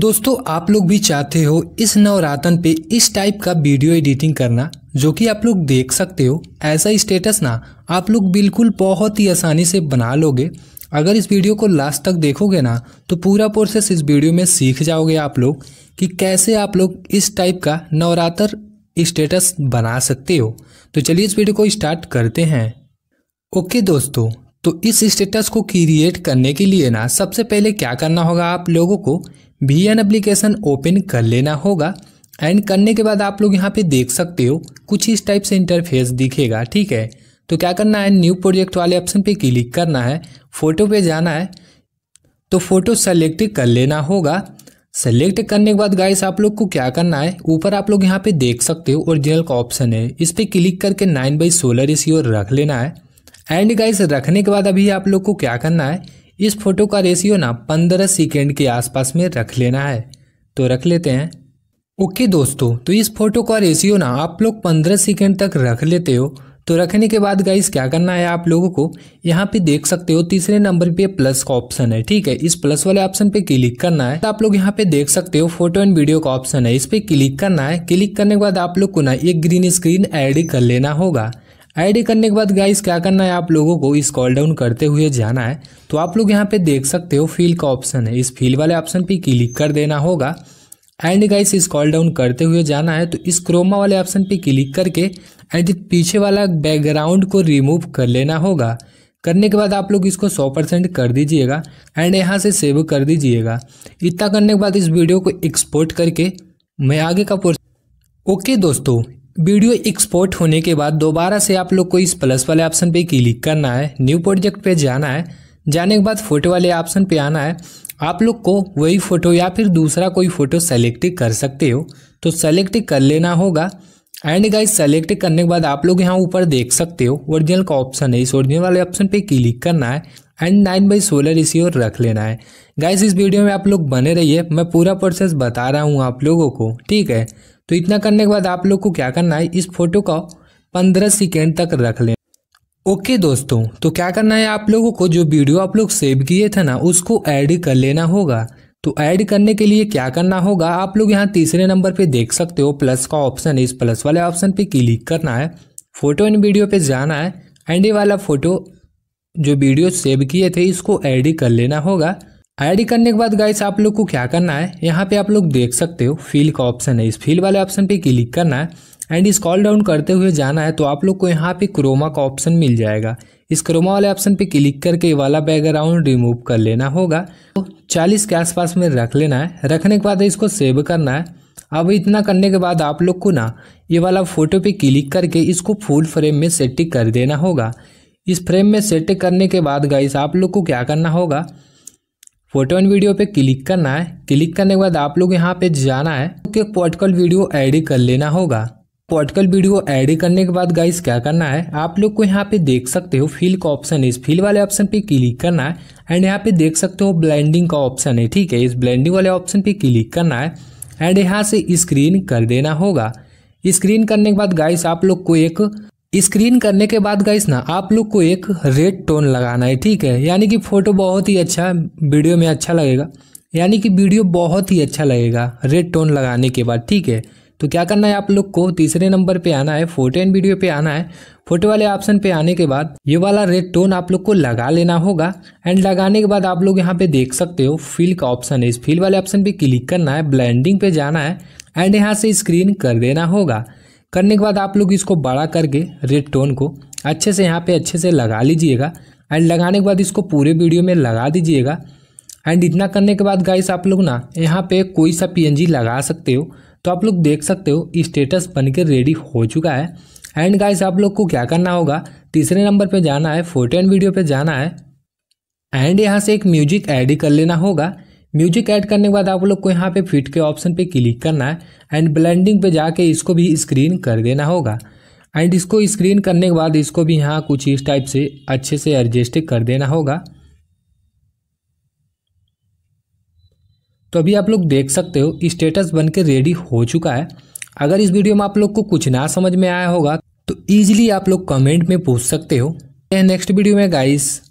दोस्तों आप लोग भी चाहते हो इस नवरातन पे इस टाइप का वीडियो एडिटिंग करना जो कि आप लोग देख सकते हो ऐसा स्टेटस ना आप लोग बिल्कुल बहुत ही आसानी से बना लोगे अगर इस वीडियो को लास्ट तक देखोगे ना तो पूरा प्रोसेस इस वीडियो में सीख जाओगे आप लोग कि कैसे आप लोग इस टाइप का नवरात्र स्टेटस बना सकते हो तो चलिए इस वीडियो को स्टार्ट करते हैं ओके दोस्तों तो इस स्टेटस को क्रिएट करने के लिए ना सबसे पहले क्या करना होगा आप लोगों को भी एन एप्लीकेशन ओपन कर लेना होगा एंड करने के बाद आप लोग यहाँ पे देख सकते हो कुछ इस टाइप से इंटरफेस दिखेगा ठीक है तो क्या करना है न्यू प्रोजेक्ट वाले ऑप्शन पे क्लिक करना है फोटो पे जाना है तो फोटो सेलेक्ट कर लेना होगा सेलेक्ट करने के बाद गाइस आप लोग को क्या करना है ऊपर आप लोग यहाँ पे देख सकते हो ओरिजिनल का ऑप्शन है इस पर क्लिक करके नाइन बाई सोलर इसी ओर रख लेना है एंड गाइस रखने के बाद अभी आप लोग को क्या करना है इस फोटो का रेशियो ना पंद्रह सेकेंड के आसपास में रख लेना है तो रख लेते हैं ओके दोस्तों तो इस फोटो का रेशियो ना आप लोग पंद्रह सेकेंड तक रख लेते हो तो रखने के बाद गाइस क्या करना है आप लोगों को यहाँ पे देख सकते हो तीसरे नंबर पे प्लस का ऑप्शन है ठीक है इस प्लस वाले ऑप्शन पे क्लिक करना है तो आप लोग यहाँ पे देख सकते हो फोटो एंड वीडियो का ऑप्शन है इस पे क्लिक करना है क्लिक करने के बाद आप लोग को ना एक ग्रीन स्क्रीन एड कर लेना होगा ऐड करने के बाद गाइस क्या करना है आप लोगों को स्कॉल डाउन करते हुए जाना है तो आप लोग यहाँ पे देख सकते हो फील का ऑप्शन है इस फील वाले ऑप्शन पे क्लिक कर देना होगा एंड गाइस स्कॉल डाउन करते हुए जाना है तो इस क्रोमा वाले ऑप्शन पे क्लिक करके एंड पीछे वाला बैकग्राउंड को रिमूव कर लेना होगा करने के बाद आप लोग इसको 100 परसेंट कर दीजिएगा एंड यहाँ से सेव कर दीजिएगा इतना करने के बाद इस वीडियो को एक्सपोर्ट करके मैं आगे का पोर्स ओके दोस्तों वीडियो एक्सपोर्ट होने के बाद दोबारा से आप लोग को इस प्लस वाले ऑप्शन पे क्लिक करना है न्यू प्रोजेक्ट पे जाना है जाने के बाद फोटो वाले ऑप्शन पे आना है आप लोग को वही फ़ोटो या फिर दूसरा कोई फ़ोटो सेलेक्ट कर सकते हो तो सेलेक्ट कर लेना होगा एंड गाइस सेलेक्ट करने के बाद आप लोग यहाँ ऊपर देख सकते हो ओरिजिनल का ऑप्शन है इस ओरिजिनल वाले ऑप्शन पे क्लिक करना है एंड नाइन बाई सोलह रिसीव रख लेना है गाइस इस वीडियो में आप लोग बने रहिए मैं पूरा प्रोसेस बता रहा हूँ आप लोगों को ठीक है तो इतना करने के बाद आप लोग को क्या करना है इस फोटो का पंद्रह सेकेंड तक रख लेना ओके okay, दोस्तों तो क्या करना है आप लोगों को जो वीडियो आप लोग सेव किए थे ना उसको ऐड कर लेना होगा तो ऐड करने के लिए क्या करना होगा आप लोग यहाँ तीसरे नंबर पे देख सकते हो प्लस का ऑप्शन है इस प्लस वाले ऑप्शन पे क्लिक करना है फोटो एंड वीडियो पे जाना है एंड ये वाला फोटो जो वीडियो सेव किए थे इसको ऐड कर लेना होगा ऐड करने के बाद गाइस आप लोग को क्या करना है यहाँ पे आप लोग देख सकते हो फील का ऑप्शन है इस फील वाले ऑप्शन पे क्लिक करना है एंड इस कॉल डाउन करते हुए जाना है तो आप लोग को यहाँ पे क्रोमा का ऑप्शन मिल जाएगा इस क्रोमा वाले ऑप्शन पे क्लिक करके वाला बैकग्राउंड रिमूव कर लेना होगा तो चालीस के आसपास में रख लेना है रखने के बाद इसको सेव करना है अब इतना करने के बाद आप लोग को ना ये वाला फोटो पे क्लिक करके इसको फुल फ्रेम में सेटिंग कर देना होगा इस फ्रेम में सेट करने के बाद गाइस आप लोग को क्या करना होगा फोटो एंड वीडियो पे क्लिक करना है क्लिक करने के बाद आप लोग यहाँ पे जाना है कि पोर्टकल वीडियो ऐड कर लेना होगा पॉर्टिकल वीडियो ऐड करने के बाद गाइस क्या करना है आप लोग को यहाँ पे देख सकते हो फिल का ऑप्शन है इस फिल वाले ऑप्शन पे क्लिक करना है एंड यहाँ पे देख सकते हो ब्लैंडिंग का ऑप्शन है ठीक है इस ब्लैंडिंग वाले ऑप्शन पे क्लिक करना है एंड यहाँ से स्क्रीन कर देना होगा स्क्रीन करने के बाद गाइस आप लोग को एक स्क्रीन करने के बाद गाइस ना आप लोग को एक रेड टोन लगाना है ठीक है यानी कि फ़ोटो बहुत ही अच्छा वीडियो में अच्छा लगेगा यानी कि वीडियो बहुत ही अच्छा लगेगा रेड टोन लगाने के बाद ठीक है तो क्या करना है आप लोग को तीसरे नंबर पे आना है फोटो एंड वीडियो पे आना है फोटो वाले ऑप्शन पे आने के बाद ये वाला रेड टोन आप लोग को लगा लेना होगा एंड लगाने के बाद आप लोग यहाँ पे देख सकते हो फिल का ऑप्शन है इस फिल वाले ऑप्शन पे क्लिक करना है ब्लैंडिंग पे जाना है एंड यहाँ से स्क्रीन कर देना होगा करने के बाद आप लोग इसको बड़ा करके रेड टोन को अच्छे से यहाँ पे अच्छे से लगा लीजिएगा एंड लगाने के बाद इसको पूरे वीडियो में लगा दीजिएगा एंड इतना करने के बाद गाइस आप लोग ना यहाँ पे कोई सा पीएनजी लगा सकते हो तो आप लोग देख सकते हो स्टेटस बनकर रेडी हो चुका है एंड गाइस आप लोग को क्या करना होगा तीसरे नंबर पे जाना है फोटो एंड वीडियो पे जाना है एंड यहाँ से एक म्यूजिक ऐड कर लेना होगा म्यूजिक ऐड करने के बाद आप लोग को यहाँ पे फिट के ऑप्शन पे क्लिक करना है एंड ब्लेंडिंग पे जाके इसको भी स्क्रीन कर देना होगा एंड इसको स्क्रीन करने के बाद इसको भी यहाँ कुछ इस टाइप से अच्छे से एडजस्ट कर देना होगा तो अभी आप लोग देख सकते हो स्टेटस बन के रेडी हो चुका है अगर इस वीडियो में आप लोग को कुछ ना समझ में आया होगा तो ईजिली आप लोग कमेंट में पूछ सकते हो नेक्स्ट वीडियो में गाइस